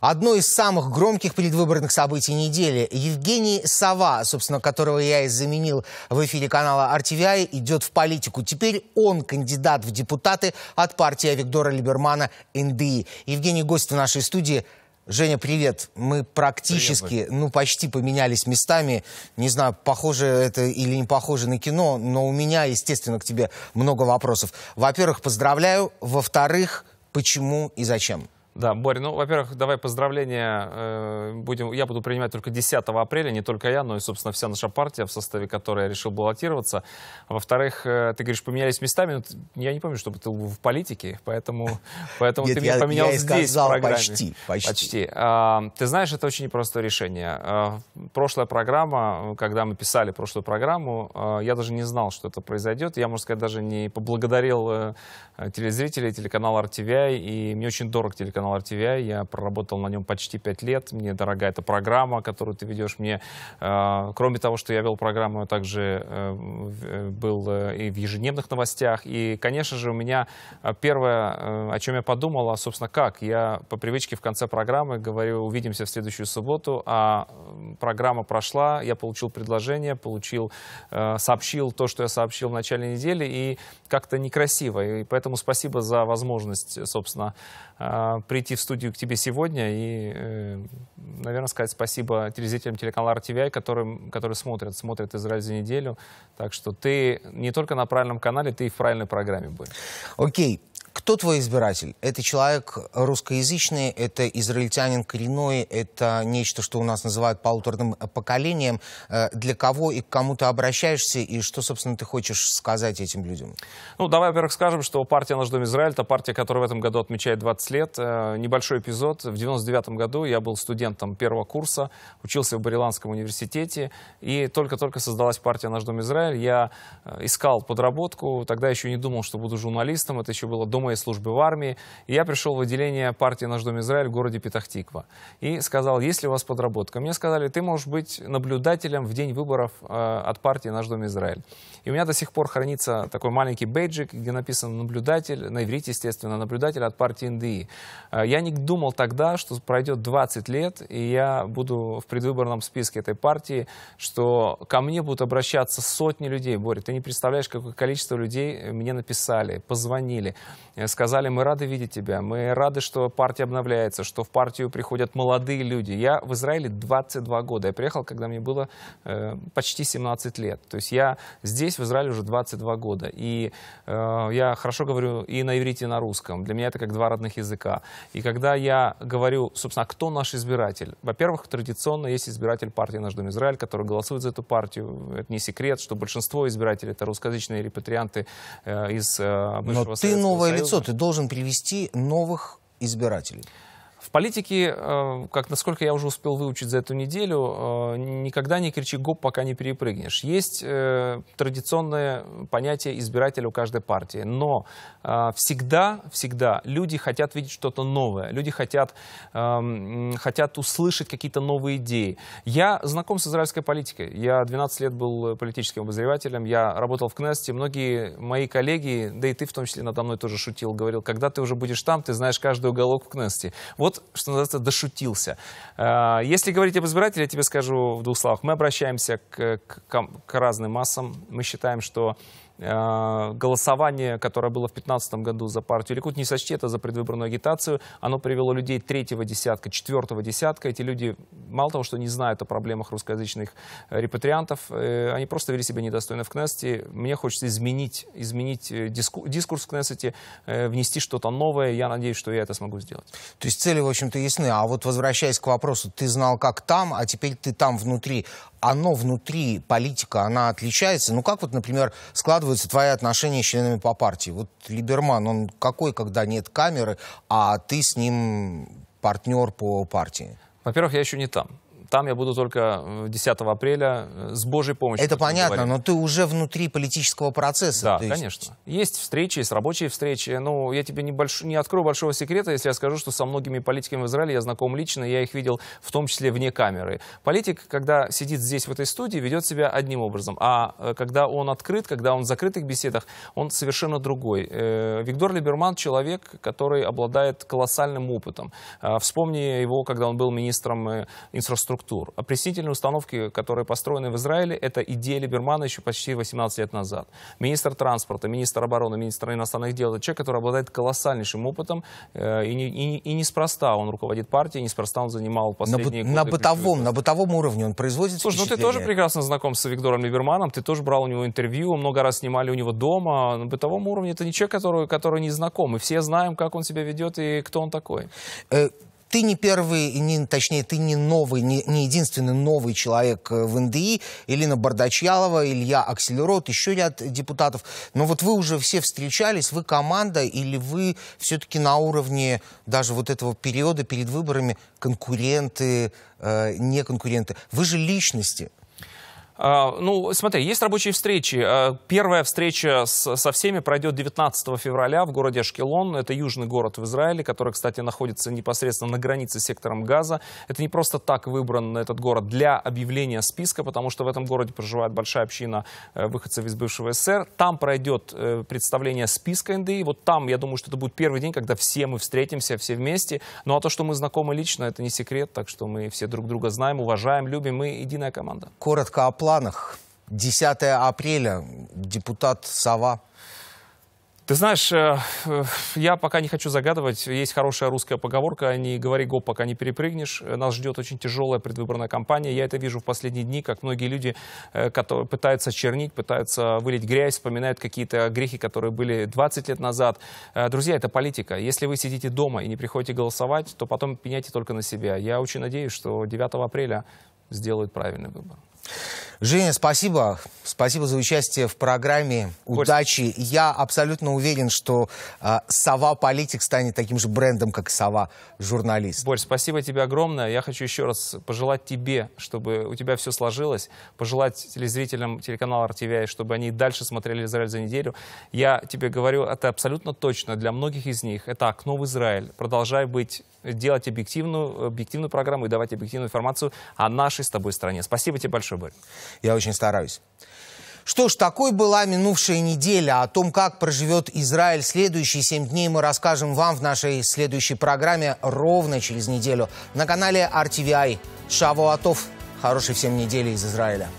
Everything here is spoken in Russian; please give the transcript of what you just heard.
одно из самых громких предвыборных событий недели. Евгений Сова, собственно, которого я и заменил в эфире канала RTVI, идет в политику. Теперь он кандидат в депутаты от партии Виктора Либермана НДИ. Евгений гость в нашей студии. Женя, привет. Мы практически, привет, ну, почти поменялись местами. Не знаю, похоже это или не похоже на кино, но у меня, естественно, к тебе много вопросов. Во-первых, поздравляю. Во-вторых, почему и зачем? Да, Боря. ну, во-первых, давай поздравления. Э, будем, я буду принимать только 10 апреля, не только я, но и, собственно, вся наша партия, в составе которой я решил баллотироваться. Во-вторых, э, ты говоришь, поменялись местами. Но я не помню, чтобы ты был в политике, поэтому, поэтому Нет, ты меня поменял я здесь, сказал, в программе. Почти, почти. почти. А, ты знаешь, это очень непростое решение. А, прошлая программа, когда мы писали прошлую программу, а, я даже не знал, что это произойдет. Я, можно сказать, даже не поблагодарил э, телезрителей телеканала RTVI, и мне очень дорог телеканал канал RTVI. Я проработал на нем почти пять лет. Мне дорога эта программа, которую ты ведешь. Мне, э, кроме того, что я вел программу, я также э, э, был и в ежедневных новостях. И, конечно же, у меня первое, о чем я подумал, а, собственно, как. Я по привычке в конце программы говорю, увидимся в следующую субботу, а программа прошла, я получил предложение, получил, э, сообщил то, что я сообщил в начале недели, и как-то некрасиво. И поэтому спасибо за возможность, собственно, э, прийти в студию к тебе сегодня и, э, наверное, сказать спасибо телезрителям телеканала RTVI, которые, которые смотрят, смотрят «Израиль за неделю». Так что ты не только на правильном канале, ты и в правильной программе был. Окей. Okay. Кто твой избиратель? Это человек русскоязычный, это израильтянин коренной, это нечто, что у нас называют полуторным поколением. Э, для кого и к кому ты обращаешься, и что, собственно, ты хочешь сказать этим людям? Ну, давай, во-первых, скажем, что партия «Наш дом Израиль» — это партия, которая в этом году отмечает 20 лет. Э, небольшой эпизод. В 99 году я был студентом первого курса, учился в Бариланском университете, и только-только создалась партия «Наш дом Израиль». Я э, искал подработку, тогда еще не думал, что буду журналистом, это еще было до моей службы в армии. И я пришел в отделение партии «Наш дом Израиль» в городе Петахтиква и сказал, есть ли у вас подработка? Мне сказали, ты можешь быть наблюдателем в день выборов э, от партии «Наш дом Израиль». И у меня до сих пор хранится такой маленький бейджик, где написано «наблюдатель», на иврите, естественно, «наблюдатель от партии НДИ». Э, я не думал тогда, что пройдет 20 лет, и я буду в предвыборном списке этой партии, что ко мне будут обращаться сотни людей. Боря, ты не представляешь, какое количество людей мне написали, позвонили. Э, сказали, мы рады видеть тебя, мы рады, что партия обновляется, что в партию приходят молодые люди. Я в Израиле 22 года. Я приехал, когда мне было э, почти 17 лет. То есть я здесь, в Израиле, уже 22 года. И э, я хорошо говорю и на иврите, и на русском. Для меня это как два родных языка. И когда я говорю, собственно, кто наш избиратель? Во-первых, традиционно есть избиратель партии «Наш Дом Израиль», который голосует за эту партию. Это не секрет, что большинство избирателей — это русскоязычные репатрианты э, из э, бывшего Но ты новая лицо, ты должен привести новых избирателей. В политике, э, как насколько я уже успел выучить за эту неделю, э, никогда не кричи гоп, пока не перепрыгнешь. Есть э, традиционное понятие избирателя у каждой партии, но всегда, всегда люди хотят видеть что-то новое, люди хотят, эм, хотят услышать какие-то новые идеи. Я знаком с израильской политикой, я 12 лет был политическим обозревателем, я работал в Кнесте, многие мои коллеги, да и ты в том числе надо мной тоже шутил, говорил, когда ты уже будешь там, ты знаешь каждый уголок в Кнесте. Вот вот, что называется, дошутился. Э, если говорить об избирателе, я тебе скажу в двух словах. Мы обращаемся к, к, к разным массам. Мы считаем, что Э, голосование, которое было в 2015 году за партию Ликут, не сочти это за предвыборную агитацию, оно привело людей третьего десятка, четвертого десятка. Эти люди мало того, что не знают о проблемах русскоязычных э, репатриантов, э, они просто вели себя недостойно в Кнессете. Мне хочется изменить, изменить дискурс в Кнессете, внести что-то новое. Я надеюсь, что я это смогу сделать. То есть цели, в общем-то, ясны. А вот возвращаясь к вопросу, ты знал, как там, а теперь ты там внутри. Оно внутри, политика, она отличается. Ну как вот, например, складывается оцениваются твои отношения с членами по партии? Вот Либерман, он какой, когда нет камеры, а ты с ним партнер по партии? Во-первых, я еще не там. Там я буду только 10 э, апреля э, с Божьей помощью. Это понятно, говоря. но ты уже внутри политического процесса. Да, есть... конечно. Есть встречи, есть рабочие встречи. Ну, я тебе не, больш... не открою большого секрета, если я скажу, что со многими политиками в Израиле я знаком лично, я их видел в том числе вне камеры. Политик, когда сидит здесь, в этой студии, ведет себя одним образом, а э, когда он открыт, когда он в закрытых беседах, он совершенно другой. Виктор Либерман — человек, который обладает колоссальным опытом. Вспомни его, когда он был министром инфраструктуры, структур. Опреснительные установки, которые построены в Израиле, это идея Либермана еще почти 18 лет назад. Министр транспорта, министр обороны, министр иностранных дел, это человек, который обладает колоссальнейшим опытом, э, и, не, и, и неспроста он руководит партией, неспроста он занимал последние на, годы. На бытовом, на бытовом уровне он производит Слушай, ну ты тоже прекрасно знаком с Виктором Либерманом, ты тоже брал у него интервью, много раз снимали у него дома. На бытовом уровне это не человек, который, который не знаком, и все знаем, как он себя ведет и кто он такой. Э ты не первый, не, точнее, ты не новый, не, не единственный новый человек э, в НДИ. Элина Бардачьялова, Илья Акселерот, еще ряд депутатов. Но вот вы уже все встречались, вы команда или вы все-таки на уровне даже вот этого периода перед выборами конкуренты, э, не конкуренты? Вы же личности. А, ну, смотри, есть рабочие встречи. А, первая встреча с, со всеми пройдет 19 февраля в городе Ашкелон. Это южный город в Израиле, который, кстати, находится непосредственно на границе с сектором Газа. Это не просто так выбран этот город для объявления списка, потому что в этом городе проживает большая община э, выходцев из бывшего СССР. Там пройдет э, представление списка НДИ. Вот там, я думаю, что это будет первый день, когда все мы встретимся, все вместе. Ну, а то, что мы знакомы лично, это не секрет, так что мы все друг друга знаем, уважаем, любим. Мы единая команда. Коротко о плане планах. 10 апреля. Депутат Сова. Ты знаешь, э, э, я пока не хочу загадывать. Есть хорошая русская поговорка, не говори гоп, пока не перепрыгнешь. Нас ждет очень тяжелая предвыборная кампания. Я это вижу в последние дни, как многие люди э, которые пытаются чернить, пытаются вылить грязь, вспоминают какие-то грехи, которые были 20 лет назад. Друзья, это политика. Если вы сидите дома и не приходите голосовать, то потом пеняйте только на себя. Я очень надеюсь, что 9 апреля сделают правильный выбор. Женя, спасибо. Спасибо за участие в программе. Удачи. Я абсолютно уверен, что э, «Сова политик» станет таким же брендом, как «Сова журналист». Борь, спасибо тебе огромное. Я хочу еще раз пожелать тебе, чтобы у тебя все сложилось. Пожелать телезрителям телеканала RTVI, чтобы они дальше смотрели «Израиль за неделю». Я тебе говорю, это абсолютно точно. Для многих из них это окно в Израиль. Продолжай быть делать объективную, объективную программу и давать объективную информацию о нашей с тобой стране. Спасибо тебе большое, Борь. Я очень стараюсь. Что ж, такой была минувшая неделя. О том, как проживет Израиль следующие семь дней, мы расскажем вам в нашей следующей программе ровно через неделю на канале RTVI. Шавуатов. Хорошей всем недели из Израиля.